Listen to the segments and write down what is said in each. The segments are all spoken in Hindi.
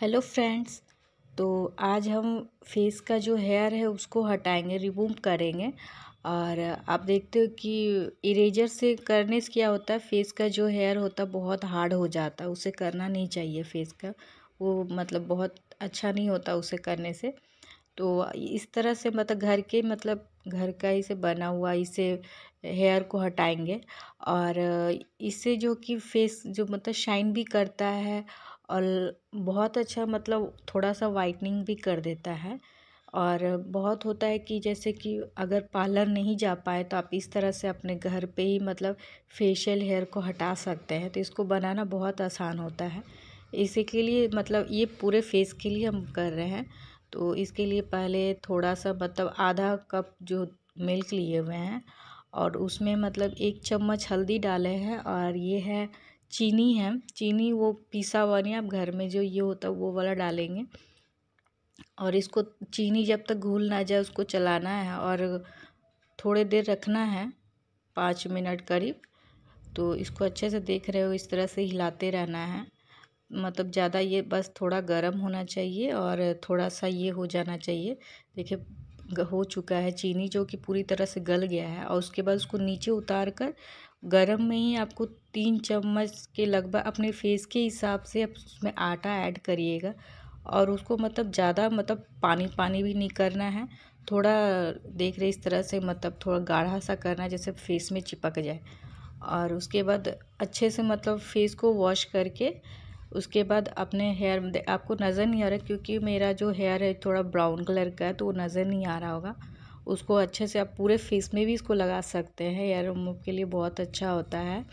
हेलो फ्रेंड्स तो आज हम फेस का जो हेयर है उसको हटाएंगे रिमूव करेंगे और आप देखते हो कि इरेजर से करने से क्या होता है फेस का जो हेयर होता है बहुत हार्ड हो जाता है उसे करना नहीं चाहिए फेस का वो मतलब बहुत अच्छा नहीं होता उसे करने से तो इस तरह से मतलब घर के मतलब घर का इसे बना हुआ इसे हेयर को हटाएंगे और इससे जो कि फेस जो मतलब शाइन भी करता है और बहुत अच्छा मतलब थोड़ा सा वाइटनिंग भी कर देता है और बहुत होता है कि जैसे कि अगर पार्लर नहीं जा पाए तो आप इस तरह से अपने घर पे ही मतलब फेशियल हेयर को हटा सकते हैं तो इसको बनाना बहुत आसान होता है इसी के लिए मतलब ये पूरे फेस के लिए हम कर रहे हैं तो इसके लिए पहले थोड़ा सा मतलब आधा कप जो मिल्क लिए हुए हैं और उसमें मतलब एक चम्मच हल्दी डाले हैं और ये है चीनी है चीनी वो पीसा हुआ नहीं आप घर में जो ये होता है वो वाला डालेंगे और इसको चीनी जब तक घूल ना जाए उसको चलाना है और थोड़े देर रखना है पाँच मिनट करीब तो इसको अच्छे से देख रहे हो इस तरह से हिलाते रहना है मतलब ज़्यादा ये बस थोड़ा गर्म होना चाहिए और थोड़ा सा ये हो जाना चाहिए देखिए हो चुका है चीनी जो कि पूरी तरह से गल गया है और उसके बाद उसको नीचे उतार कर गर्म में ही आपको तीन चम्मच के लगभग अपने फेस के हिसाब से आप उसमें आटा ऐड करिएगा और उसको मतलब ज़्यादा मतलब पानी पानी भी नहीं करना है थोड़ा देख रहे इस तरह से मतलब थोड़ा गाढ़ा सा करना है जैसे फेस में चिपक जाए और उसके बाद अच्छे से मतलब फेस को वॉश करके उसके बाद अपने हेयर आपको नज़र नहीं आ रहा क्योंकि मेरा जो हेयर है थोड़ा ब्राउन कलर का है तो वो नज़र नहीं आ रहा होगा उसको अच्छे से आप पूरे फेस में भी इसको लगा सकते हैं हेयर रिमूव के लिए बहुत अच्छा होता है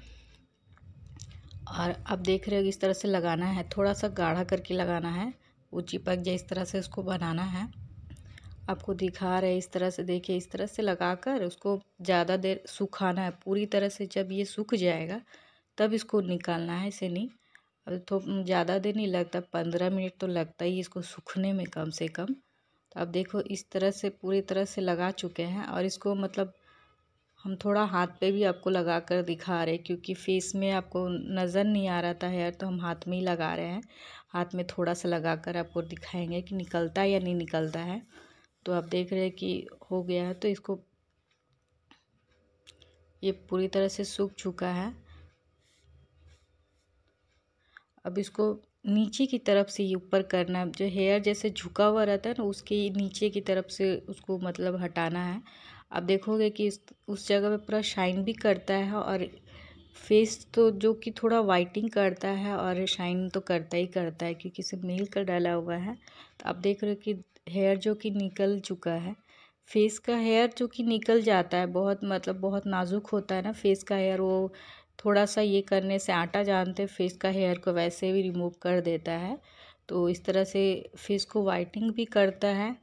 और आप देख रहे हो इस तरह से लगाना है थोड़ा सा गाढ़ा करके लगाना है वो चिपक जाए इस तरह से इसको बनाना है आपको दिखा रहे इस तरह से देखिए इस तरह से लगाकर उसको ज़्यादा देर सुखाना है पूरी तरह से जब ये सूख जाएगा तब इसको निकालना है इसे नहीं अब तो ज़्यादा देर नहीं लगता पंद्रह मिनट तो लगता ही इसको सूखने में कम से कम तो आप देखो इस तरह से पूरी तरह से लगा चुके हैं और इसको मतलब हम थोड़ा हाथ पे भी आपको लगा कर दिखा रहे क्योंकि फेस में आपको नज़र नहीं आ रहा था हेयर तो हम हाथ में ही लगा रहे हैं हाथ में थोड़ा सा लगा कर आपको दिखाएंगे कि निकलता है या नहीं निकलता है तो आप देख रहे हैं कि हो गया है तो इसको ये पूरी तरह से सूख चुका है अब इसको नीचे की तरफ से ये ऊपर करना जो हेयर जैसे झुका हुआ रहता है ना उसके नीचे की तरफ से उसको मतलब हटाना है आप देखोगे कि इस उस जगह पे पूरा शाइन भी करता है और फेस तो जो कि थोड़ा वाइटिंग करता है और शाइन तो करता ही करता है क्योंकि इसे मेल का डाला हुआ है तो आप देख रहे हो कि हेयर जो कि निकल चुका है फेस का हेयर जो कि निकल जाता है बहुत मतलब बहुत नाजुक होता है ना फेस का हेयर वो थोड़ा सा ये करने से आटा जानते फेस का हेयर को वैसे भी रिमूव कर देता है तो इस तरह से फेस को वाइटिंग भी करता है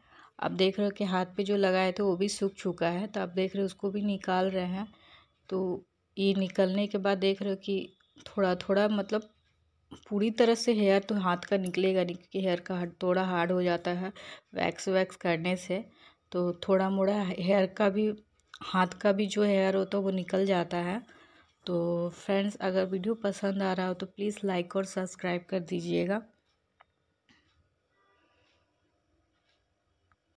आप देख रहे हो कि हाथ पे जो लगाए थे वो भी सूख चुका है तो आप देख रहे हो उसको भी निकाल रहे हैं तो ये निकलने के बाद देख रहे हो कि थोड़ा थोड़ा मतलब पूरी तरह से हेयर तो हाथ का निकलेगा नहीं क्योंकि हेयर का थोड़ा हार्ड हो जाता है वैक्स वैक्स करने से तो थोड़ा मोड़ा हेयर का भी हाथ का भी जो हेयर होता है वो निकल जाता है तो फ्रेंड्स अगर वीडियो पसंद आ रहा हो तो प्लीज़ लाइक और सब्सक्राइब कर दीजिएगा